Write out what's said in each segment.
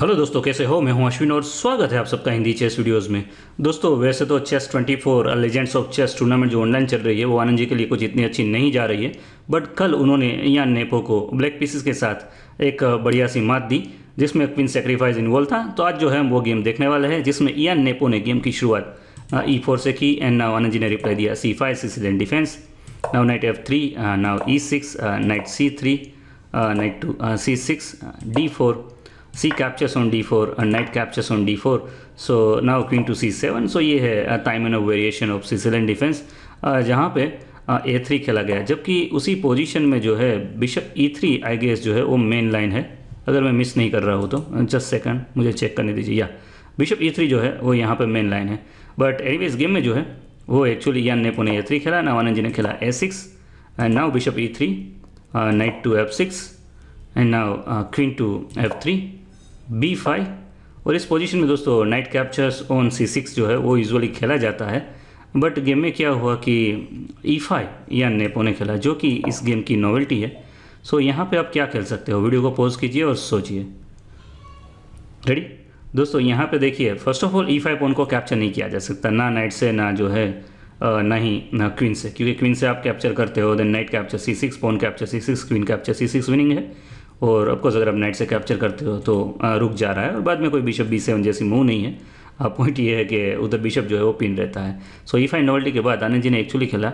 hello दोस्तों कैसे हो मैं हूं अश्विन और स्वागत है आप सबका हिंदी चेस वीडियोस में दोस्तों वैसे तो chess 24 for legends of chess tournament जो ऑनलाइन चल रही है वो आनंद जी के लिए कुछ इतनी अच्छी नहीं जा रही है बट कल उन्होंने यान नेपो को ब्लैक पीसेस के साथ एक बढ़िया सी मात दी जिसमें क्विन सेक्रीफाइस इन्वॉल्व था तो आज जो है वो गेम देखने वाले हैं जिसमें ईयान नेपो ने गेम की शुरुआत ई फोर e से की एंड नाव आनंद जी ने रिप्लाई दिया c five c Sicilian defence now knight f three now e six knight c three knight to c six d four c captures on d4 and knight captures on d4 so now queen to c7 so ये है time end of variation of Sicilian defence जहाँ पे ए uh, three खेला गया जबकि उसी position में जो है bishop e three I guess जो है वो मेन लाइन है अगर मैं मिस नहीं कर रहा हूँ तो जस्ट uh, सेकंड मुझे चेक करने दीजिए या बिशप ई थ्री जो है वो यहाँ पे मेन लाइन है बट एनी गेम में जो है वो एक्चुअली यान नेपो ने ए थ्री खेला नवानंद जी ने खेला a six and now bishop e three knight to f six and now queen to f three b five और इस पोजीशन में दोस्तों knight captures on c six जो है वो यूजुअली खेला जाता है बट गेम में क्या हुआ कि ई e फाइव या नेपो ने खेला जो कि इस गेम की नॉवेल्टी है सो यहाँ पे आप क्या खेल सकते हो वीडियो को पॉज कीजिए और सोचिए रेडी दोस्तों यहाँ पे देखिए first of all e five pawn को कैप्चर नहीं किया जा सकता ना नाइट से ना जो है ना ही ना क्वीन से क्योंकि क्वीन से आप कैप्चर करते हो then knight capture c six pawn capture c six queen capture c six winning है और अफकोर्स अगर आप नाइट से कैप्चर करते हो तो रुक जा रहा है और बाद में कोई बिशप बी सेवन जैसी मूव नहीं है पॉइंट ये है कि उधर बिशप जो है वो पिन रहता है सो ई फाइन नॉवल्टी के बाद आनंद जी ने एक्चुअली खेला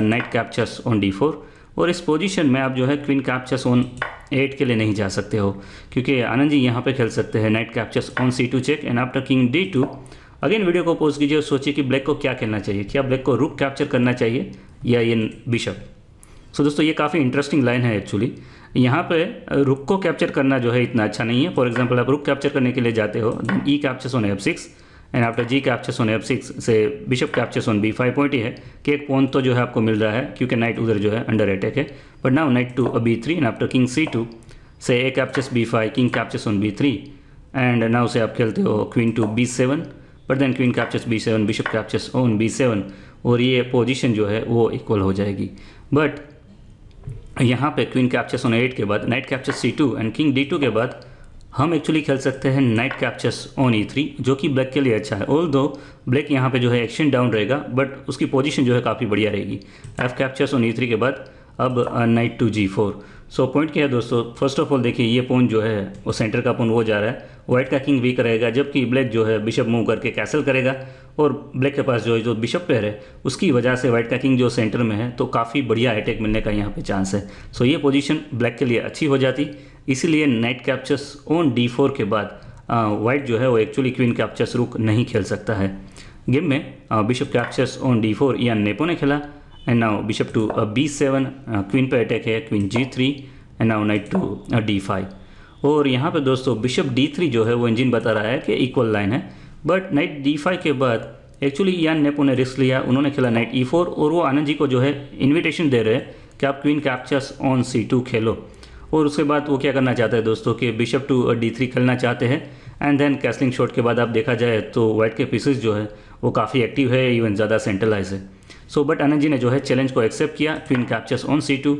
knight captures on d four और इस पोजिशन में आप जो है क्वीन कैप्चर्स ऑन एट के लिए नहीं जा सकते हो क्योंकि आनंद जी यहाँ पर खेल सकते हैं knight captures on c two check and after king d two again video को पोज कीजिए और सोचिए कि ब्लैक को क्या खेलना चाहिए क्या ब्लैक को रुक कैप्चर करना चाहिए या ये बिशप सो so, दोस्तों ये काफ़ी इंटरेस्टिंग लाइन है एक्चुअली यहाँ पे रुक को कैप्चर करना जो है इतना अच्छा नहीं है फॉर एग्जाम्पल आप रुक कैप्चर करने के लिए जाते हो then e captures on f six and after g captures on f six से bishop captures on b five point ही है कि एक पॉइंट तो जो है आपको मिल रहा है क्योंकि नाइट उधर जो है अंडर अटैक है but now knight to b three and after king c two से a captures b five king captures on b three and now से आप खेलते हो queen to b seven but then queen captures b seven bishop captures on b seven और ये position जो है वो इक्वल हो जाएगी बट यहाँ पे क्वीन कैप्चर्स ऑन एट के बाद knight captures c two and king d two के बाद हम एक्चुअली खेल सकते हैं knight captures on e three जो कि ब्लैक के लिए अच्छा है ओल दो ब्लैक यहाँ पे जो है एक्शन डाउन रहेगा बट उसकी पोजीशन जो है काफ़ी बढ़िया रहेगी f captures on e three के बाद अब knight to g four so so, point क्या है दोस्तों फर्स्ट ऑफ ऑल देखिए ये पोन जो है वो सेंटर का पोन वो जा रहा है व्हाइट का किंग वीक रहेगा जबकि ब्लैक जो है बिशप मूव करके कैसल करेगा और ब्लैक के पास जो है जो बिशप पेयर है उसकी वजह से व्हाइट का किंग जो सेंटर में है तो काफ़ी बढ़िया अटैक मिलने का यहाँ पे चांस है सो so, ये पोजीशन ब्लैक के लिए अच्छी हो जाती इसीलिए नाइट कैप्चर्स ऑन डी के बाद वाइट जो है वो एक्चुअली क्वीन कैप्चर्स रुक नहीं खेल सकता है गेम में बिशप कैप्चर्स ऑन डी या नेपो ने खेला and now bishop to uh, b7 uh, queen पे अटैक है queen g3 and now knight to d5 और यहाँ पे दोस्तों बिशप d3 जो है वो इंजन बता रहा है कि इक्वल लाइन है बट नाइट d5 के बाद एक्चुअली यान नेपो ने रिस्क लिया उन्होंने खेला नाइट ई फोर और वो आनंद जी को जो है इन्विटेशन दे रहे हैं कि आप queen captures on c two खेलो और उसके बाद वो क्या करना चाहते हैं दोस्तों कि बिशप टू डी थ्री खेलना चाहते हैं एंड देन कैसलिंग शॉट के बाद आप देखा जाए तो वाइट के पीसेस जो है वो काफ़ी एक्टिव है इवन ज़्यादा सेंट्रलाइज है सो बट अनंत जी ने जो है चैलेंज को एक्सेप्ट किया queen captures on c two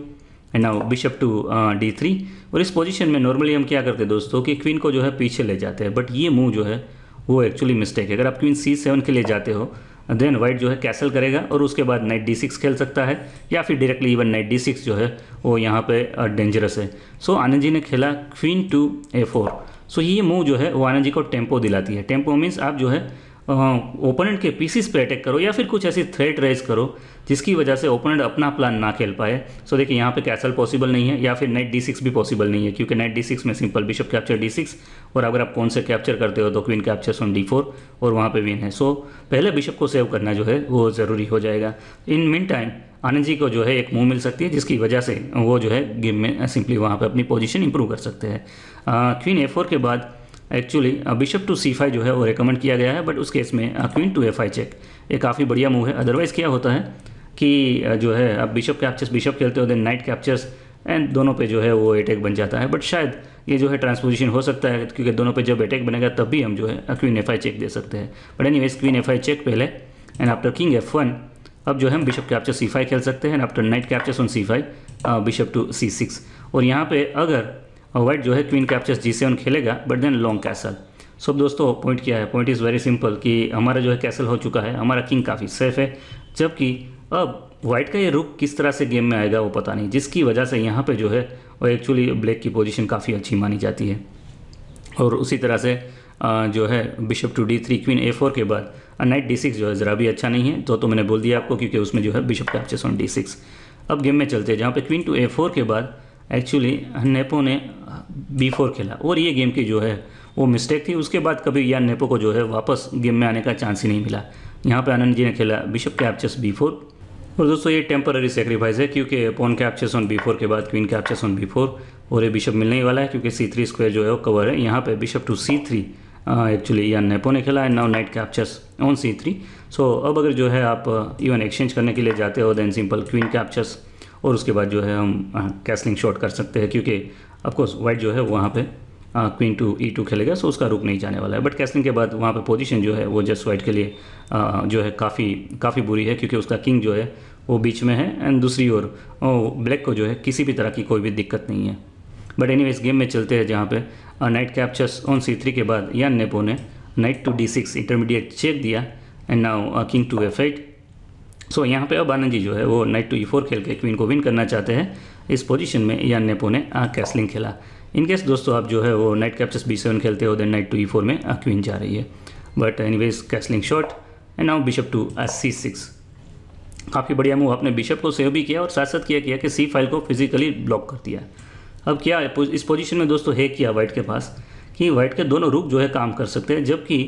and now bishop to d three और इस पोजीशन में नॉर्मली हम क्या करते हैं दोस्तों कि क्वीन को जो है पीछे ले जाते हैं बट ये मूव जो है वो एक्चुअली मिस्टेक है अगर आप क्वीन सी सेवन के लिए जाते हो देन वाइट जो है कैसल करेगा और उसके बाद नाइट डी सिक्स खेल सकता है या फिर directly even knight d six जो है वो यहाँ पे डेंजरस uh, है सो so, आनंद जी ने खेला queen to a four so ये मूव जो है वो आनंद जी को टेम्पो दिलाती है टेम्पो मीन्स आप जो है ओपोनेंट के पीसीस पे अटैक करो या फिर कुछ ऐसी थ्रेट रेज करो जिसकी वजह से ओपोनेंट अपना प्लान ना खेल पाए सो so, देखिए यहाँ पे कैसल पॉसिबल नहीं है या फिर नेट डी सिक्स भी पॉसिबल नहीं है क्योंकि नेट डी सिक्स में simple bishop capture d six और अगर आप कौन से कैप्चर करते हो तो क्वीन कैप्चर सोन डी फोर और वहाँ पर विन है सो so, पहले बिशप को सेव करना जो है वो ज़रूरी हो जाएगा इन मिन टाइम आनंद जी को जो है एक मूव मिल सकती है जिसकी वजह से वो जो है गेम में सिंपली वहाँ पर अपनी पोजिशन इंप्रूव कर सकते हैं क्वीन ए फोर के बाद actually bishop to c five जो है वो रिकमेंड किया गया है बट उस केस में queen to f i check ये काफ़ी बढ़िया मूव है अदरवाइज़ क्या होता है कि uh, जो है आप बिशप कैप्चर्स बिशप खेलते हो देन नाइट कैप्चर्स एंड दोनों पे जो है वो अटैक बन जाता है बट शायद ये जो है ट्रांसपोजिशन हो सकता है क्योंकि दोनों पे जब अटैक बनेगा तब भी हम जो है क्वीन एफ आई चेक दे सकते हैं but anyways queen f i check पहले and after king f one अब जो है हम बिशप कैप्चर सी फाइव खेल सकते हैं and after knight captures on c five bishop to c six और यहाँ पे अगर और वाइट जो है क्वीन कैप्चर्स जी सेवन खेलेगा बट देन लॉन्ग कैसल सब दोस्तों पॉइंट क्या है पॉइंट इज़ वेरी सिंपल कि हमारा जो है कैसल हो चुका है हमारा किंग काफ़ी सेफ है जबकि अब वाइट का ये रुख किस तरह से गेम में आएगा वो पता नहीं जिसकी वजह से यहाँ पे जो है वो एक्चुअली ब्लैक की पोजीशन काफ़ी अच्छी मानी जाती है और उसी तरह से जो है bishop to d three queen a four के बाद नाइट डी सिक्स जो है ज़रा भी अच्छा नहीं है तो तो मैंने बोल दिया आपको क्योंकि उसमें जो है bishop captures on d six अब गेम में चलते हैं जहाँ पे क्वीन टू ए फोर के बाद एक्चुअली नेपो ने बी फोर खेला और ये गेम की जो है वो मिस्टेक थी उसके बाद कभी यान नेपो को जो है वापस गेम में आने का चांस ही नहीं मिला यहाँ पे आनंद जी ने खेला बिशप कैप्चर्स बी फोर और दोस्तों ये टेम्पररी सेक्रीफाइस है क्योंकि pawn captures on b four के बाद queen captures on b four और ये बिशप मिलने ही वाला है क्योंकि सी थ्री स्क्वेयर जो है वो कवर है यहाँ पे bishop to c three actually Ian Nepo ने खेला and now knight captures on c three so अब अगर जो है आप इवन एक्सचेंज करने के लिए जाते हो दैन सिंपल क्वीन कैप्चर्स और उसके बाद जो है हम कैसलिंग शॉट कर सकते हैं क्योंकि अफकोर्स वाइट जो है वहाँ पर क्वीन टू ई टू खेलेगा सो उसका रुक नहीं जाने वाला है बट कैसलिंग के बाद वहाँ पे पोजीशन जो है वो जस्ट वाइट के लिए आ, जो है काफ़ी काफ़ी बुरी है क्योंकि उसका किंग जो है वो बीच में है एंड दूसरी ओर ब्लैक को जो है किसी भी तरह की कोई भी दिक्कत नहीं है बट एनी इस गेम में चलते हैं जहाँ पे knight captures on c three के बाद यान नेपो ने knight to d six intermediate check दिया and now king to f fight so यहाँ पे अब आनंद जी जो है वो नाइट टू ई फोर खेल के क्वीन को विन करना चाहते हैं इस पोजीशन में यान नेपो ने कैसलिंग uh, खेला इनकेस दोस्तों आप जो है वो नाइट कैप्चस बी सेवन खेलते हो then knight to e four में क्वीन uh, जा रही है but anyways castling short and now bishop to c six काफ़ी बढ़िया मूव आपने बिशप को सेव भी किया और साथ साथ किया किया कि सी फाइल को फिजिकली ब्लॉक कर दिया अब क्या इस पोजिशन में दोस्तों है किया वाइट के पास कि वाइट के दोनों रुक जो है काम कर सकते हैं जबकि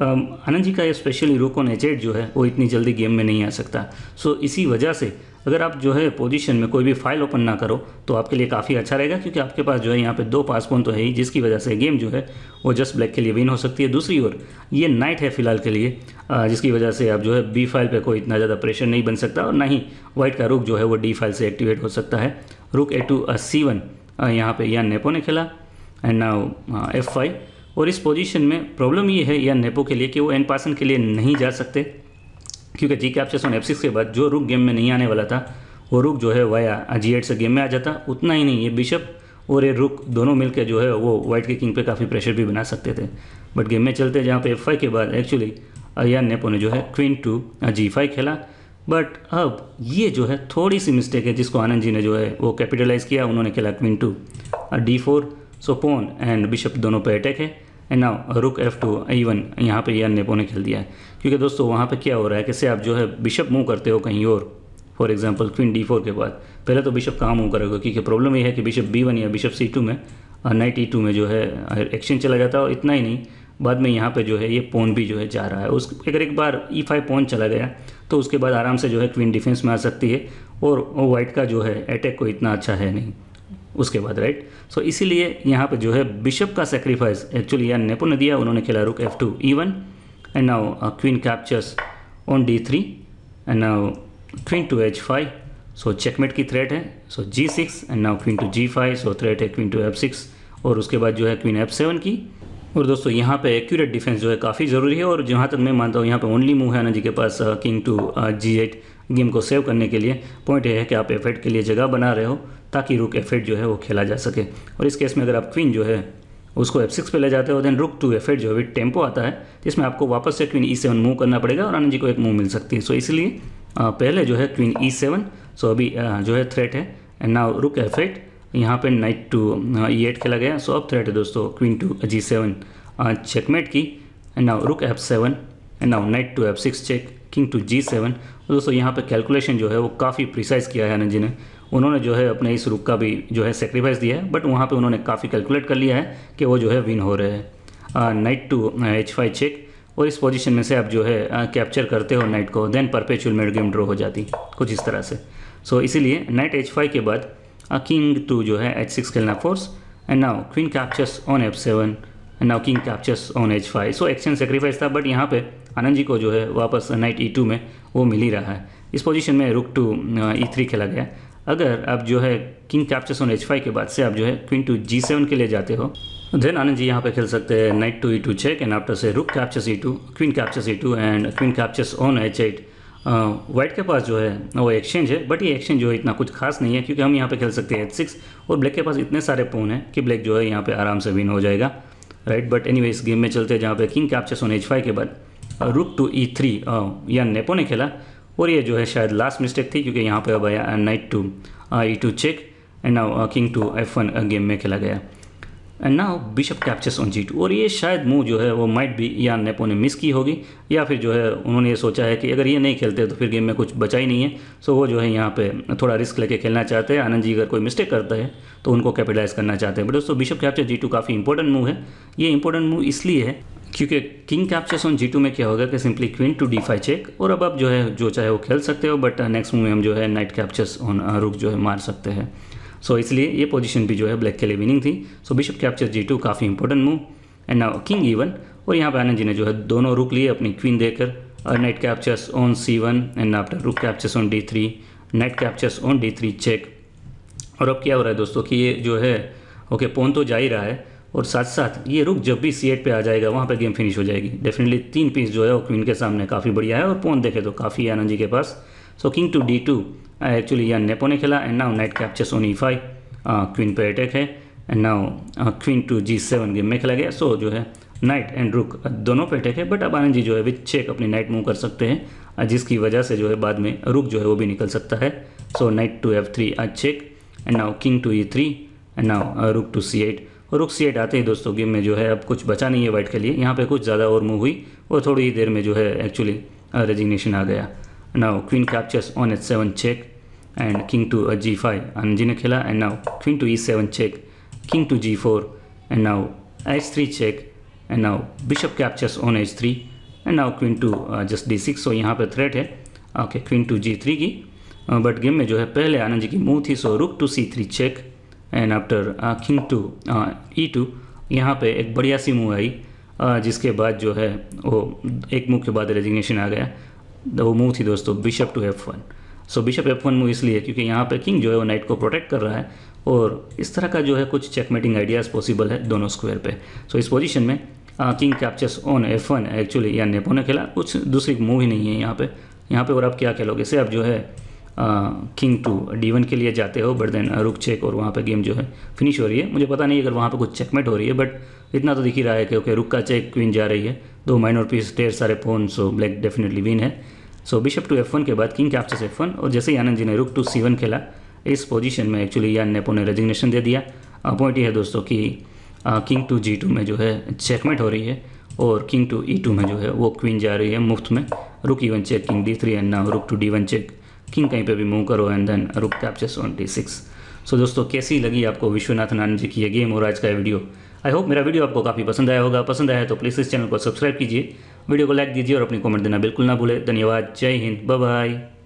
आनंद um, जी का ये स्पेशली रुक ऑन एच जो है वो इतनी जल्दी गेम में नहीं आ सकता सो इसी वजह से अगर आप जो है पोजीशन में कोई भी फाइल ओपन ना करो तो आपके लिए काफ़ी अच्छा रहेगा क्योंकि आपके पास जो है यहाँ पे दो पासपोन तो है ही जिसकी वजह से गेम जो है वो जस्ट ब्लैक के लिए विन हो सकती है दूसरी ओर ये नाइट है फिलहाल के लिए जिसकी वजह से आप जो है बी फाइल पे कोई इतना ज़्यादा प्रेशर नहीं बन सकता और ना ही वाइट का रुख जो है वो डी फाइल से एक्टिवेट हो सकता है रुक ए टू सी वन यहाँ पर या नेपो ने खेला एंड नाउ एफ फाइव और इस पोजिशन में प्रॉब्लम ये है या नेपो के लिए कि वो एन पासन के लिए नहीं जा सकते क्योंकि जी कैप छः एफ एफ के बाद जो रुक गेम में नहीं आने वाला था वो रुक जो है वाया जी एट से गेम में आ जाता उतना ही नहीं ये बिशप और ये रुक दोनों मिलकर जो है वो वाइट के किंग पे काफ़ी प्रेशर भी बना सकते थे बट गेम में चलते जहाँ पे एफ के बाद एक्चुअली अयान नेपो ने जो है क्वीन टू जी खेला बट अब ये जो है थोड़ी सी मिस्टेक है जिसको आनंद जी ने जो है वो कैपिटलाइज़ किया उन्होंने खेला queen to d four so pawn and bishop दोनों पे अटैक है and now rook f two e one यहाँ पर यह नेपो ने खेल दिया है क्योंकि दोस्तों वहाँ पर क्या हो रहा है कि से आप जो है बिशप मूव करते हो कहीं और for example queen d four के बाद पहले तो बिशप कहाँ मूव करेगा क्योंकि प्रॉब्लम ये है कि बिशप बी वन या बिशप सी टू में नाइट ई टू में जो है एक्शन चला जाता है और इतना ही नहीं बाद में यहाँ पे जो है ये पोन भी जो है जा रहा है उस अगर एक बार ई फाइव पोन चला गया तो उसके बाद आराम से जो है क्वीन डिफेंस में आ सकती है और वाइट का जो है अटैक को इतना अच्छा है नहीं उसके बाद राइट सो इसीलिए यहाँ पर जो है बिशप का सेक्रीफाइस एक्चुअली यार नेपो ने दिया उन्होंने खेला rook f to e one and now queen captures on d three and now queen to h five so checkmate की थ्रेट है so g six and now queen to g five so threat है queen to f six और उसके बाद जो है queen F seven की और दोस्तों यहाँ पे एक्यूरेट डिफेंस जो है काफ़ी ज़रूरी है और जहाँ तक मैं मानता हूँ यहाँ पे ओनली मूव है ना जी के पास king to g eight game को सेव करने के लिए पॉइंट ये है कि आप एफ के लिए जगह बना रहे हो ताकि रुक एफ जो है वो खेला जा सके और इस केस में अगर आप क्वीन जो है उसको एफ सिक्स पर ले जाते हो देन रुक टू एफ जो है विद टेम्पो आता है जिसमें आपको वापस से क्वीन ई सेवन मूव करना पड़ेगा और आनंद जी को एक मूव मिल सकती है सो इसलिए पहले जो है क्वीन ई सेवन सो अभी जो है थ्रेट है and now rook f eight यहाँ पर नाइट टू ई एट खेला गया सो अब थ्रेट है दोस्तों queen to g seven checkmate की and now rook f seven and now knight to f six check king to g seven दोस्तों यहाँ पर कैलकुलेशन जो है वो काफ़ी प्रिसाइज किया है आनंद जी ने उन्होंने जो है अपने इस रुक का भी जो है सेक्रीफाइस दिया है बट वहाँ पर उन्होंने काफ़ी कैलकुलेट कर लिया है कि वो जो है विन हो रहे हैं knight to h five check और इस पोजीशन में से आप जो है कैप्चर करते हो नाइट को देन परपेचुअल मेड गेम ड्रॉ हो जाती कुछ इस तरह से सो so, इसीलिए नाइट एच फाइव के बाद किंग टू जो है एच सिक्स खेलना force and now queen captures on f seven and now king captures on h five so exchange sacrifice था बट यहाँ पे आनंद जी को जो है वापस नाइट ई टू में वो मिल ही रहा है इस पोजिशन में रुक टू ई थ्री खेला गया अगर आप जो है king captures on h five के बाद से आप जो है क्वीन टू जी सेवन के लिए जाते हो देन आनंद जी यहाँ पे खेल सकते हैं knight to e two check and after से rook captures e two queen captures e two and queen captures on h eight white के पास जो है वो एक्सचेंज है बट ये एक्सचेंज जो है इतना कुछ खास नहीं है क्योंकि हम यहाँ पे खेल सकते हैं एच सिक्स और ब्लैक के पास इतने सारे पोन हैं कि ब्लैक जो है यहाँ पे आराम से विन हो जाएगा राइट बट एनी इस गेम में चलते हैं जहाँ पे king captures on h five के बाद रुक टू ई थ्री या नेपो ने खेला और ये जो है शायद लास्ट मिस्टेक थी क्योंकि यहाँ पे अब आया knight to e two check and now king to f one game में खेला गया and now bishop captures on g two और ये शायद मूव जो है वो माइट भी या नेपो ने मिस की होगी या फिर जो है उन्होंने ये सोचा है कि अगर ये नहीं खेलते तो फिर गेम में कुछ बचा ही नहीं है सो वो जो है यहाँ पे थोड़ा रिस्क लेके खेलना चाहते हैं आनंद जी अगर कोई मिस्टेक करता है तो उनको कैपिटलाइज करना चाहते हैं बट दोस्तों बिशप कैप्चर जी टू काफ़ी इंपॉर्टेंट मूव है ये इंपॉर्टेंट मूव इसलिए है क्योंकि किंग कैप्चर्स ऑन जी में क्या होगा कि simply queen to d check और अब आप जो है जो चाहे वो खेल सकते हो बट नेक्स्ट मूव में हम जो है नाइट कैप्चर्स ऑन रुक जो है मार सकते हैं सो so, इसलिए ये पोजीशन भी जो है ब्लैक के लिए विनिंग थी so bishop capture g two काफ़ी important move and now king e one और यहाँ पर आनंद जी ने जो है दोनों रुक लिए अपनी क्वीन देकर और knight captures on c one and after rook captures on d three knight captures on d three check और अब क्या हो रहा है दोस्तों कि ये जो है ओके okay, पोन तो जा ही रहा है और साथ साथ ये रुक जब भी सी एट पर आ जाएगा वहाँ पर गेम फिनिश हो जाएगी डेफिनेटली तीन पीस जो है वो क्वीन के सामने काफ़ी बढ़िया है और पोन देखे तो काफ़ी है आनंद जी के पास so king to d two actually यहाँ नेपो ने खेला एंड नाउ नाइट कैप्चर सोनी ई फाइव क्वीन पर अटैक है and now queen to g seven game में खेला गया सो so, जो है नाइट एंड रुक दोनों पे अटैक है बट अब आनंद जी जो है विथ चेक अपनी नाइट मूव कर सकते हैं जिसकी वजह से जो है बाद में रुक जो है वो भी निकल सकता है so knight to f three आ check and now king to e three and now rook to c eight rook c eight आते ही दोस्तों गेम में जो है अब कुछ बचा नहीं है वाइट के लिए यहाँ पे कुछ ज़्यादा और मूव हुई और थोड़ी ही देर में जो है एक्चुअली रेजिग्नेशन आ गया now queen captures on h seven check and king to g five अनजी ने खेला and now queen to e seven check king to g four and now h three check and now bishop captures on h three and now queen to just d six so यहाँ पर threat है okay queen to g three की but game में जो है पहले आनंद जी की move थी so rook to c three check and after king to e two यहाँ पे एक बढ़िया सी मूव आई uh, जिसके बाद जो है वो एक मूव के बाद रेजिग्नेशन आ गया वो मूव थी दोस्तों bishop to f one so bishop f one move इसलिए क्योंकि यहाँ पे किंग जो है वो नाइट को प्रोटेक्ट कर रहा है और इस तरह का जो है कुछ चेकमेटिंग आइडियाज़ पॉसिबल है दोनों स्क्वायर पे सो so, इस पोजीशन में king captures on f one actually या नेपो ने खेला कुछ दूसरी मूव ही नहीं है यहाँ पर यहाँ पर और आप क्या खेलोगे इसे आप जो है किंग टू डी वन के लिए जाते हो बट देन रुक चेक और वहाँ पे गेम जो है फिनिश हो रही है मुझे पता नहीं अगर वहाँ पे कुछ चेकमेट हो रही है बट इतना तो दिख ही रहा है कि ओके रुक का चेक क्वीन जा रही है दो माइनर पीस ढेर सारे pawn so black definitely win है so bishop to f one के बाद किंग कैप्चर्स एफ वन और जैसे ही आनंद जी ने रुक टू सी वन खेला इस पोजिशन में एक्चुअली यान ने अपने रेजिग्नेशन दे दिया पॉइंट ये है दोस्तों कि किंग टू जी टू में जो है चेकमेट हो रही है और किंग टू ई टू में जो है वो क्वीन जा रही है मुफ्त में rook e one check king d three and now rook to d one check king कहीं पे भी मूव करो and then rook capture seventy six so दोस्तों कैसी लगी आपको विश्वनाथ नारायण जी की ये गेम और आज का वीडियो आई होप मेरा वीडियो आपको काफ़ी पसंद आया होगा पसंद आया तो प्लीज़ इस चैनल को सब्सक्राइब कीजिए वीडियो को लाइक दीजिए और अपनी कॉमेंट देना बिल्कुल ना भूलें धन्यवाद जय हिंद बाय